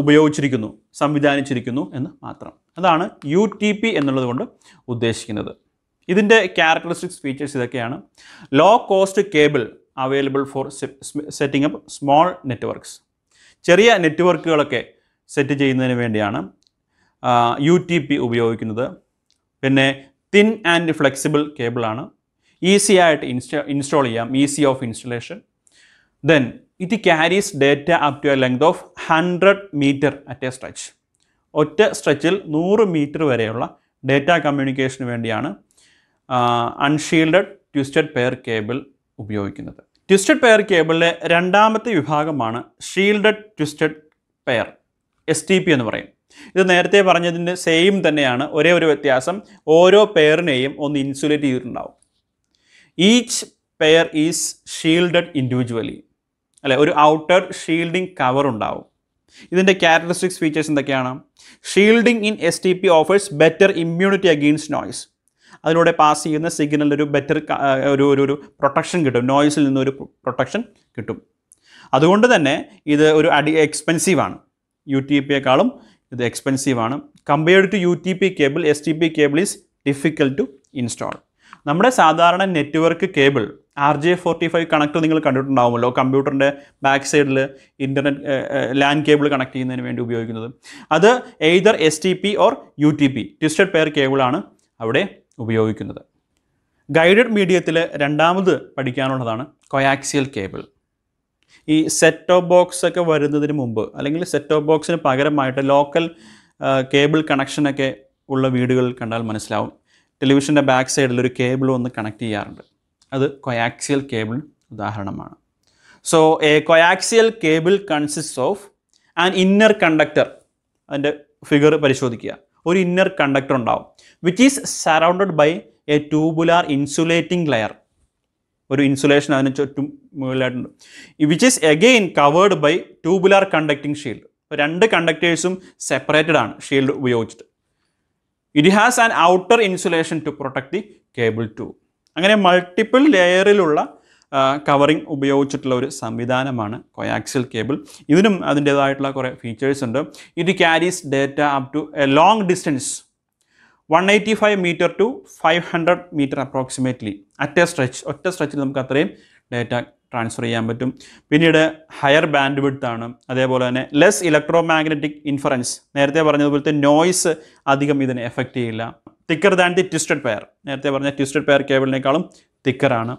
ഉപയോഗിച്ചിരിക്കുന്നു സംവിധാനിച്ചിരിക്കുന്നു എന്ന് മാത്രം അതാണ് യു ടി പി എന്നുള്ളത് കൊണ്ട് ഉദ്ദേശിക്കുന്നത് ഇതിൻ്റെ ക്യാരക്ടറിസ്റ്റിക്സ് ഫീച്ചേഴ്സ് ഇതൊക്കെയാണ് low cost cable available for setting up small networks ചെറിയ നെറ്റ്വർക്കുകളൊക്കെ സെറ്റ് ചെയ്യുന്നതിന് വേണ്ടിയാണ് യു ടി പി ഉപയോഗിക്കുന്നത് പിന്നെ തിൻ ആൻഡ് ഫ്ലെക്സിബിൾ കേബിളാണ് ഈസി ആയിട്ട് ഇൻസ്റ്റാ ഇൻസ്റ്റാൾ ചെയ്യാം easy of installation then it carries data up to a length of hundred metre at a stretch ഒറ്റ സ്ട്രെച്ചിൽ നൂറ് മീറ്റർ വരെയുള്ള ഡേറ്റ കമ്മ്യൂണിക്കേഷന് വേണ്ടിയാണ് അൺഷീൽഡഡ് ട്വിസ്റ്റഡ് പെയർ കേബിൾ ഉപയോഗിക്കുന്നത് ട്വിസ്റ്റഡ് പെയർ കേബിളിലെ രണ്ടാമത്തെ വിഭാഗമാണ് shielded twisted pair S T P എന്ന് പറയും ഇത് നേരത്തെ പറഞ്ഞതിൻ്റെ സെയിം തന്നെയാണ് ഒരേ ഒരു വ്യത്യാസം ഓരോ പെയറിനെയും ഒന്ന് ഇൻസുലേറ്റ് ചെയ്തിട്ടുണ്ടാവും each pair is shielded individually അല്ലെ ഒരു ഔട്ടർ ഷീൽഡിംഗ് കവർ ഉണ്ടാവും ഇതിൻ്റെ ക്യാരക്ടറിസ്റ്റിക്സ് ഫീച്ചേഴ്സ് എന്തൊക്കെയാണ് shielding in S T P offers better immunity against noise അതിലൂടെ പാസ് ചെയ്യുന്ന സിഗ്നലിൽ ഒരു ബെറ്റർ ഒരു ഒരു ഒരു പ്രൊട്ടക്ഷൻ കിട്ടും നോയ്സിൽ നിന്നൊരു പ്രൊട്ടക്ഷൻ കിട്ടും അതുകൊണ്ട് തന്നെ ഇത് ഒരു എക്സ്പെൻസീവ് എക്സ്പെൻസീവാണ് യു ടി പിയേക്കാളും ഇത് എക്സ്പെൻസീവാണ് compared to U T P cable S T P cable is difficult to install നമ്മുടെ സാധാരണ network cable R J forty five connect നിങ്ങൾ കണ്ടിട്ടുണ്ടാവുമല്ലോ കമ്പ്യൂട്ടറിൻ്റെ ബാക്ക് സൈഡിൽ ഇൻ്റർനെറ്റ് ലാൻഡ് കേബിൾ കണക്ട് ചെയ്യുന്നതിന് വേണ്ടി ഉപയോഗിക്കുന്നത് അത് either S T P or U T P twisted pair കേബിളാണ് അവിടെ ഉപയോഗിക്കുന്നത് ഗൈഡഡ് മീഡിയത്തിൽ രണ്ടാമത് പഠിക്കാനുള്ളതാണ് കൊയാക്സിയൽ കേബിൾ ഈ സെറ്റ് ടോപ്പ് ബോക്സ് ഒക്കെ വരുന്നതിന് മുമ്പ് അല്ലെങ്കിൽ സെറ്റ് ടോപ്പ് ബോക്സിന് പകരമായിട്ട് ലോക്കൽ കേബിൾ കണക്ഷനൊക്കെ ഉള്ള വീടുകളിൽ കണ്ടാൽ മനസ്സിലാവും ടെലിവിഷൻ്റെ ബാക്ക് സൈഡിൽ ഒരു കേബിൾ ഒന്ന് കണക്ട് ചെയ്യാറുണ്ട് അത് കൊയാക്സിയൽ കേബിൾ ഉദാഹരണമാണ് so a coaxial cable consist of an inner conductor അതിൻ്റെ ഫിഗർ പരിശോധിക്കുക ഒരു ഇന്നർ കണ്ടക്ടർ ഉണ്ടാവും which is surrounded by a tubular insulating layer ഒരു ഇൻസുലേഷൻ അതിന് ചുറ്റും മുകളിലായിട്ടുണ്ട് which is again covered by tubular conducting shield രണ്ട് കണ്ടക്ടേഴ്സും സെപ്പറേറ്റഡ് ആണ് ഷീൽഡ് ഉപയോഗിച്ചിട്ട് it has an outer insulation to protect the cable to അങ്ങനെ മൾട്ടിപ്പിൾ ലെയറിലുള്ള കവറിങ് ഉപയോഗിച്ചിട്ടുള്ള ഒരു സംവിധാനമാണ് കൊയാക്സിൽ കേബിൾ ഇതിനും അതിൻ്റേതായിട്ടുള്ള കുറേ ഫീച്ചേഴ്സ് ഉണ്ട് it carries data up to a long distance one eighty five metre to five hundred metre approximately at a stretch ഒറ്റ സ്ട്രെച്ചിൽ നമുക്ക് അത്രയും ഡേറ്റ ട്രാൻസ്ഫർ ചെയ്യാൻ പറ്റും പിന്നീട് ഹയർ ബാൻഡ് വിഡ്ത്ത് ആണ് അതേപോലെ തന്നെ ലെസ് ഇലക്ട്രോ മാഗ്നറ്റിക് ഇൻഫറൻസ് നേരത്തെ പറഞ്ഞതുപോലത്തെ നോയ്സ് അധികം ഇതിനെ എഫക്റ്റ് ചെയ്യില്ല thicker than the twisted pair നേരത്തെ പറഞ്ഞ ട്വിസ്റ്റഡ് പെയർ കേബിളിനേക്കാളും തിക്കറാണ്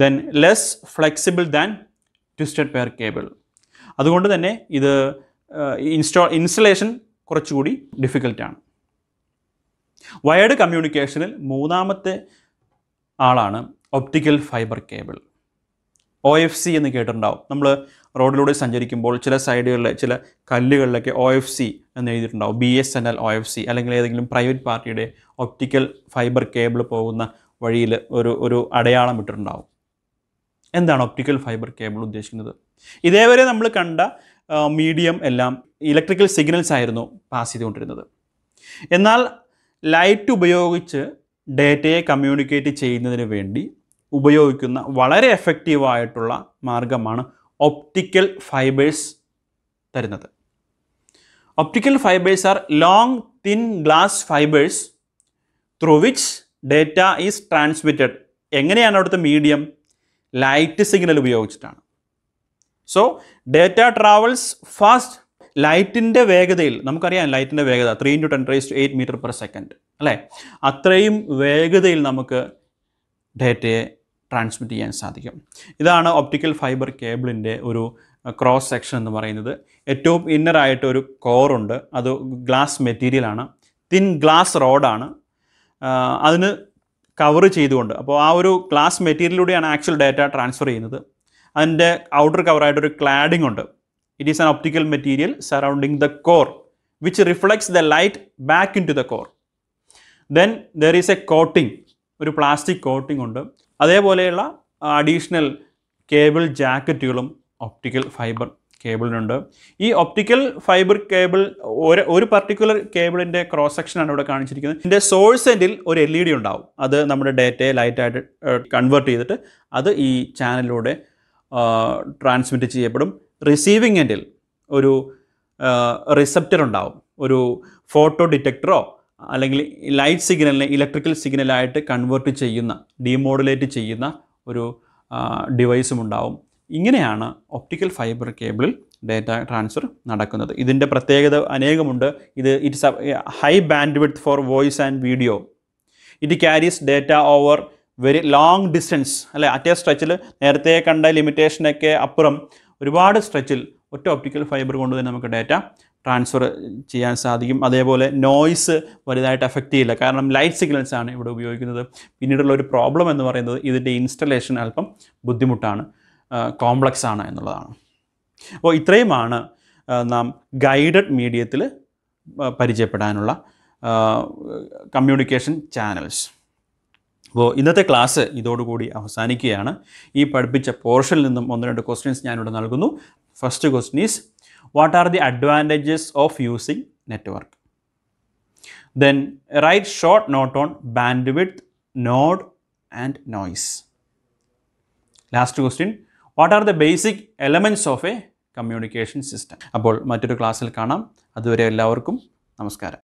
then less flexible than twisted pair cable അതുകൊണ്ട് തന്നെ ഇത് ഇൻസ്റ്റോ ഇൻസ്റ്റലേഷൻ കുറച്ചുകൂടി ഡിഫിക്കൽട്ടാണ് വയർഡ് കമ്മ്യൂണിക്കേഷനിൽ മൂന്നാമത്തെ ആളാണ് optical fibre cable O F C എന്ന് കേട്ടിട്ടുണ്ടാവും നമ്മൾ റോഡിലൂടെ സഞ്ചരിക്കുമ്പോൾ ചില സൈഡുകളിലെ ചില കല്ലുകളിലൊക്കെ ഒ എഫ് സി എന്ന് എഴുതിയിട്ടുണ്ടാവും B S N L O F C അല്ലെങ്കിൽ ഏതെങ്കിലും പ്രൈവറ്റ് പാർട്ടിയുടെ ഒപ്റ്റിക്കൽ ഫൈബർ കേബിൾ പോകുന്ന വഴിയിൽ ഒരു ഒരു അടയാളം ഇട്ടിട്ടുണ്ടാവും എന്താണ് ഒപ്റ്റിക്കൽ ഫൈബർ കേബിൾ ഉദ്ദേശിക്കുന്നത് ഇതേവരെ നമ്മൾ കണ്ട മീഡിയം എല്ലാം ഇലക്ട്രിക്കൽ സിഗ്നൽസ് ആയിരുന്നു പാസ് ചെയ്തുകൊണ്ടിരുന്നത് എന്നാൽ ലൈറ്റ് ഉപയോഗിച്ച് ഡേറ്റയെ കമ്മ്യൂണിക്കേറ്റ് ചെയ്യുന്നതിന് വേണ്ടി ഉപയോഗിക്കുന്ന വളരെ എഫക്റ്റീവായിട്ടുള്ള മാർഗമാണ് ഒപ്റ്റിക്കൽ ഫൈബേഴ്സ് തരുന്നത് optical fibres are long thin glass fibres through which data is transmitted എങ്ങനെയാണ് അവിടുത്തെ മീഡിയം ലൈറ്റ് സിഗ്നൽ ഉപയോഗിച്ചിട്ടാണ് സോ ഡേറ്റ ട്രാവൽസ് ഫാസ്റ്റ് ലൈറ്റിൻ്റെ വേഗതയിൽ നമുക്കറിയാം ലൈറ്റിൻ്റെ വേഗത three into ten to eight metre per second അല്ലേ അത്രയും വേഗതയിൽ നമുക്ക് ഡേറ്റയെ ട്രാൻസ്മിറ്റ് ചെയ്യാൻ സാധിക്കും ഇതാണ് ഒപ്റ്റിക്കൽ ഫൈബർ കേബിളിൻ്റെ ഒരു ക്രോസ് സെക്ഷൻ എന്ന് പറയുന്നത് ഏറ്റവും ഇന്നറായിട്ട് ഒരു കോറുണ്ട് അത് ഗ്ലാസ് മെറ്റീരിയലാണ് തിൻ ഗ്ലാസ് റോഡാണ് അതിന് കവർ ചെയ്തുകൊണ്ട് അപ്പോൾ ആ ഒരു ഗ്ലാസ് മെറ്റീരിയലിലൂടെയാണ് ആക്ച്വൽ ഡാറ്റ ട്രാൻസ്ഫർ ചെയ്യുന്നത് അതിൻ്റെ ഔട്ടർ കവറായിട്ടൊരു ക്ലാഡിംഗ് ഉണ്ട് it is an optical material surrounding the core which reflects the light back into the core then there is a coating ഒരു പ്ലാസ്റ്റിക് കോട്ടിംഗ് ഉണ്ട് അതേപോലെയുള്ള അഡീഷണൽ കേബിൾ ജാക്കറ്റുകളും optical fibre കേബിളിനുണ്ട് ഈ ഒപ്റ്റിക്കൽ ഫൈബർ കേബിൾ ഒരു ഒരു particular കേബിളിൻ്റെ cross സെക്ഷനാണ് ഇവിടെ കാണിച്ചിരിക്കുന്നത് ഇതിൻ്റെ സോഴ്സ് എൻഡിൽ ഒരു എൽ ഇ ഡി ഉണ്ടാവും അത് നമ്മുടെ ഡേറ്റയെ ലൈറ്റായിട്ട് കൺവേർട്ട് ചെയ്തിട്ട് അത് ഈ ചാനലിലൂടെ ട്രാൻസ്മിറ്റ് ചെയ്യപ്പെടും റിസീവിംഗ് എൻഡിൽ ഒരു റിസപ്റ്റർ ഉണ്ടാവും ഒരു ഫോട്ടോ ഡിറ്റക്ടറോ അല്ലെങ്കിൽ ലൈറ്റ് സിഗ്നലിനെ ഇലക്ട്രിക്കൽ സിഗ്നലായിട്ട് കൺവേർട്ട് ചെയ്യുന്ന ഡിമോഡുലേറ്റ് ചെയ്യുന്ന ഒരു ഡിവൈസും ഉണ്ടാവും ഇങ്ങനെയാണ് ഒപ്റ്റിക്കൽ ഫൈബർ കേബിളിൽ ഡേറ്റ ട്രാൻസ്ഫർ നടക്കുന്നത് ഇതിൻ്റെ പ്രത്യേകത അനേകമുണ്ട് ഇത് it's high bandwidth for voice and video it carries data over very long distance അല്ലെ അറ്റേ സ്ട്രെച്ചിൽ നേരത്തെ കണ്ട ലിമിറ്റേഷനൊക്കെ അപ്പുറം ഒരുപാട് സ്ട്രെച്ചിൽ ഒറ്റ ഒപ്റ്റിക്കൽ ഫൈബർ കൊണ്ട് തന്നെ നമുക്ക് ഡേറ്റ ട്രാൻസ്ഫർ ചെയ്യാൻ സാധിക്കും അതേപോലെ നോയ്സ് വലുതായിട്ട് എഫക്റ്റ് ചെയ്യില്ല കാരണം ലൈറ്റ് സിഗ്നൽസ് ആണ് ഇവിടെ ഉപയോഗിക്കുന്നത് പിന്നീടുള്ള ഒരു പ്രോബ്ലം എന്ന് പറയുന്നത് ഇതിൻ്റെ ഇൻസ്റ്റലേഷൻ അല്പം ബുദ്ധിമുട്ടാണ് കോംപ്ലക്സ് ആണ് എന്നുള്ളതാണ് അപ്പോൾ ഇത്രയുമാണ് നാം ഗൈഡഡ് മീഡിയത്തിൽ പരിചയപ്പെടാനുള്ള കമ്മ്യൂണിക്കേഷൻ ചാനൽസ് അപ്പോൾ ഇന്നത്തെ ക്ലാസ് ഇതോടുകൂടി അവസാനിക്കുകയാണ് ഈ പഠിപ്പിച്ച പോർഷനിൽ നിന്നും ഒന്ന് രണ്ട് ക്വസ്റ്റ്യൻസ് ഞാനിവിടെ നൽകുന്നു first question is what are the advantages of using network then write short note on bandwidth node and noise last question what are the basic elements of a communication system അപ്പോൾ മറ്റൊരു ക്ലാസ്സിൽ കാണാം അതുവരെ എല്ലാവർക്കും നമസ്കാരം